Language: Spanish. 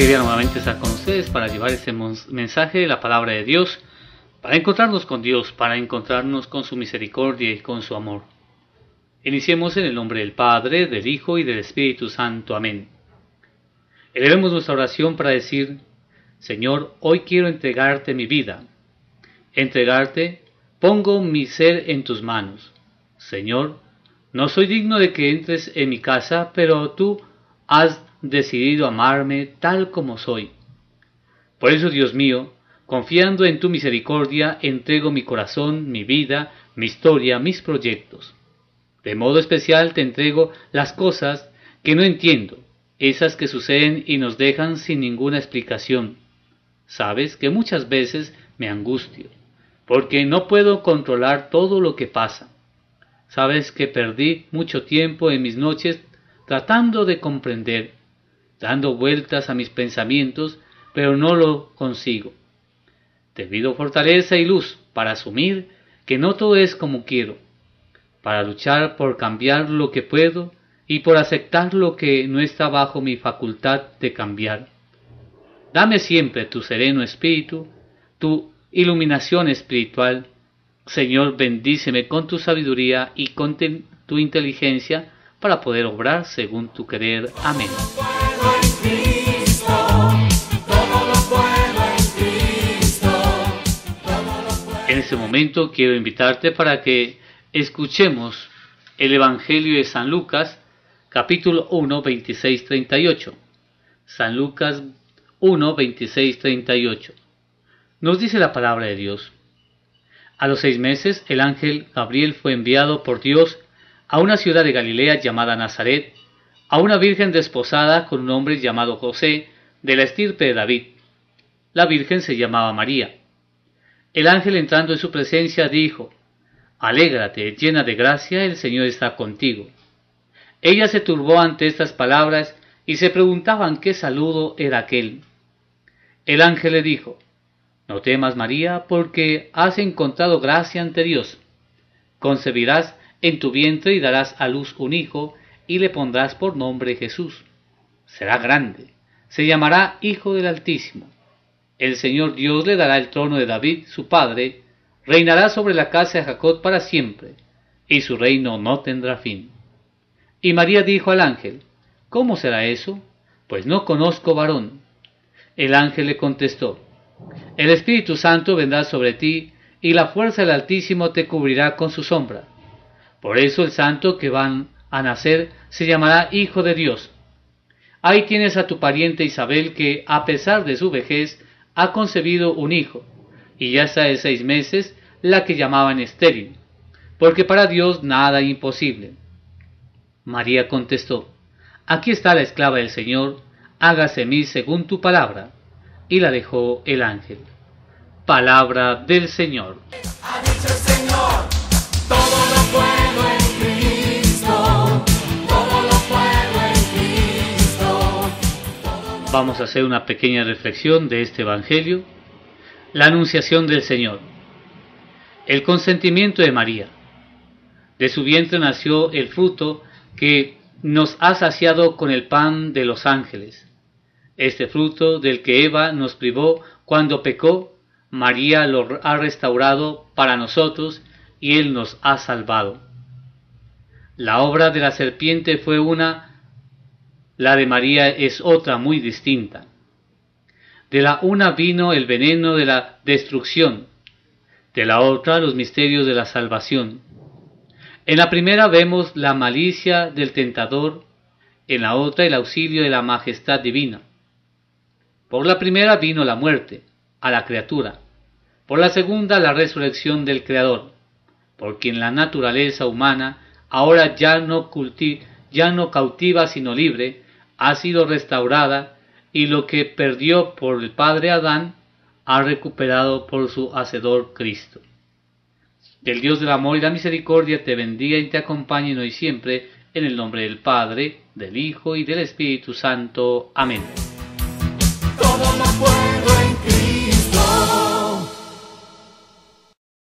nuevamente estar con ustedes para llevar ese mensaje de la palabra de Dios, para encontrarnos con Dios, para encontrarnos con su misericordia y con su amor. Iniciemos en el nombre del Padre, del Hijo y del Espíritu Santo. Amén. Elevemos nuestra oración para decir, Señor, hoy quiero entregarte mi vida. Entregarte, pongo mi ser en tus manos. Señor, no soy digno de que entres en mi casa, pero tú has decidido a amarme tal como soy. Por eso, Dios mío, confiando en tu misericordia, entrego mi corazón, mi vida, mi historia, mis proyectos. De modo especial te entrego las cosas que no entiendo, esas que suceden y nos dejan sin ninguna explicación. Sabes que muchas veces me angustio, porque no puedo controlar todo lo que pasa. Sabes que perdí mucho tiempo en mis noches tratando de comprender dando vueltas a mis pensamientos, pero no lo consigo. Te pido fortaleza y luz para asumir que no todo es como quiero, para luchar por cambiar lo que puedo y por aceptar lo que no está bajo mi facultad de cambiar. Dame siempre tu sereno espíritu, tu iluminación espiritual. Señor, bendíceme con tu sabiduría y con tu inteligencia para poder obrar según tu querer. Amén. En este momento quiero invitarte para que escuchemos el Evangelio de San Lucas, capítulo 1, 26, 38. San Lucas 1, 26, 38. Nos dice la palabra de Dios. A los seis meses, el ángel Gabriel fue enviado por Dios a una ciudad de Galilea llamada Nazaret, a una virgen desposada con un hombre llamado José, de la estirpe de David. La virgen se llamaba María. El ángel entrando en su presencia dijo, Alégrate, llena de gracia, el Señor está contigo. Ella se turbó ante estas palabras y se preguntaban qué saludo era aquel. El ángel le dijo, No temas, María, porque has encontrado gracia ante Dios. Concebirás en tu vientre y darás a luz un hijo, y le pondrás por nombre Jesús. Será grande, se llamará Hijo del Altísimo. El Señor Dios le dará el trono de David, su padre, reinará sobre la casa de Jacob para siempre, y su reino no tendrá fin. Y María dijo al ángel, ¿Cómo será eso? Pues no conozco varón. El ángel le contestó, El Espíritu Santo vendrá sobre ti, y la fuerza del Altísimo te cubrirá con su sombra. Por eso el santo que van a nacer se llamará Hijo de Dios. Ahí tienes a tu pariente Isabel que, a pesar de su vejez, ha concebido un hijo, y ya está seis meses la que llamaban estéril, porque para Dios nada es imposible. María contestó, Aquí está la esclava del Señor, hágase mí según tu palabra. Y la dejó el ángel. Palabra del Señor. Vamos a hacer una pequeña reflexión de este Evangelio. La anunciación del Señor. El consentimiento de María. De su vientre nació el fruto que nos ha saciado con el pan de los ángeles. Este fruto del que Eva nos privó cuando pecó, María lo ha restaurado para nosotros y Él nos ha salvado. La obra de la serpiente fue una la de María es otra muy distinta. De la una vino el veneno de la destrucción, de la otra los misterios de la salvación. En la primera vemos la malicia del tentador, en la otra el auxilio de la majestad divina. Por la primera vino la muerte a la criatura, por la segunda la resurrección del Creador, por quien la naturaleza humana ahora ya no, ya no cautiva sino libre, ha sido restaurada y lo que perdió por el padre Adán ha recuperado por su Hacedor Cristo. El Dios del amor y la misericordia te bendiga y te acompañe hoy siempre, en el nombre del Padre, del Hijo y del Espíritu Santo. Amén.